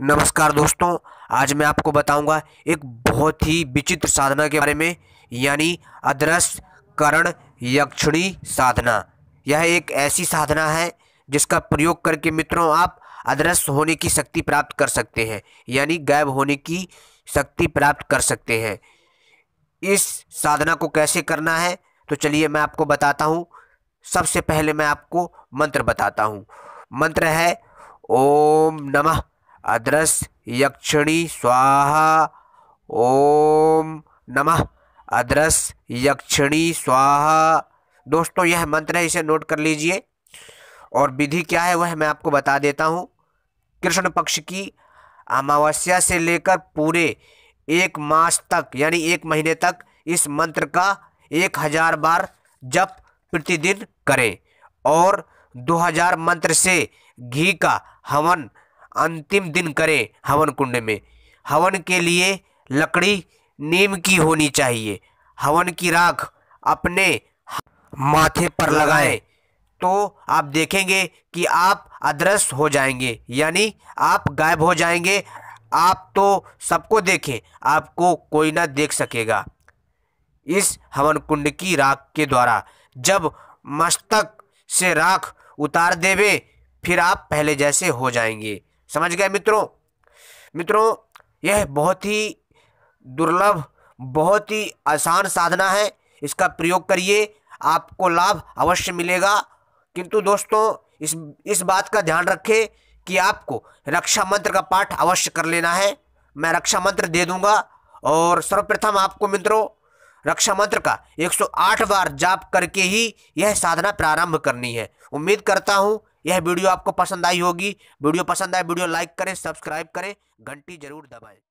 नमस्कार दोस्तों आज मैं आपको बताऊंगा एक बहुत ही विचित्र साधना के बारे में यानी अदृश्य करण यक्षणी साधना यह एक ऐसी साधना है जिसका प्रयोग करके मित्रों आप अदृश्य होने की शक्ति प्राप्त कर सकते हैं यानी गायब होने की शक्ति प्राप्त कर सकते हैं इस साधना को कैसे करना है तो चलिए मैं आपको बताता हूँ सबसे पहले मैं आपको मंत्र बताता हूँ मंत्र है ओम नमः अदृश यक्षिणी स्वाहा ओम नमः अदृश यक्षिणी स्वाहा दोस्तों यह मंत्र है इसे नोट कर लीजिए और विधि क्या है वह मैं आपको बता देता हूँ कृष्ण पक्ष की अमावस्या से लेकर पूरे एक मास तक यानी एक महीने तक इस मंत्र का एक हजार बार जप प्रतिदिन करें और दो हजार मंत्र से घी का हवन अंतिम दिन करें हवन कुंड में हवन के लिए लकड़ी नीम की होनी चाहिए हवन की राख अपने माथे पर लगाएं तो आप देखेंगे कि आप अदृश्य हो जाएंगे यानी आप गायब हो जाएंगे आप तो सबको देखें आपको कोई ना देख सकेगा इस हवन कुंड की राख के द्वारा जब मस्तक से राख उतार देवे फिर आप पहले जैसे हो जाएंगे समझ गए मित्रों मित्रों यह बहुत ही दुर्लभ बहुत ही आसान साधना है इसका प्रयोग करिए आपको लाभ अवश्य मिलेगा किंतु दोस्तों इस इस बात का ध्यान रखें कि आपको रक्षा मंत्र का पाठ अवश्य कर लेना है मैं रक्षा मंत्र दे दूंगा और सर्वप्रथम आपको मित्रों रक्षा मंत्र का 108 बार जाप करके ही यह साधना प्रारंभ करनी है उम्मीद करता हूँ यह वीडियो आपको पसंद आई होगी वीडियो पसंद आए वीडियो लाइक करें सब्सक्राइब करें घंटी जरूर दबाएं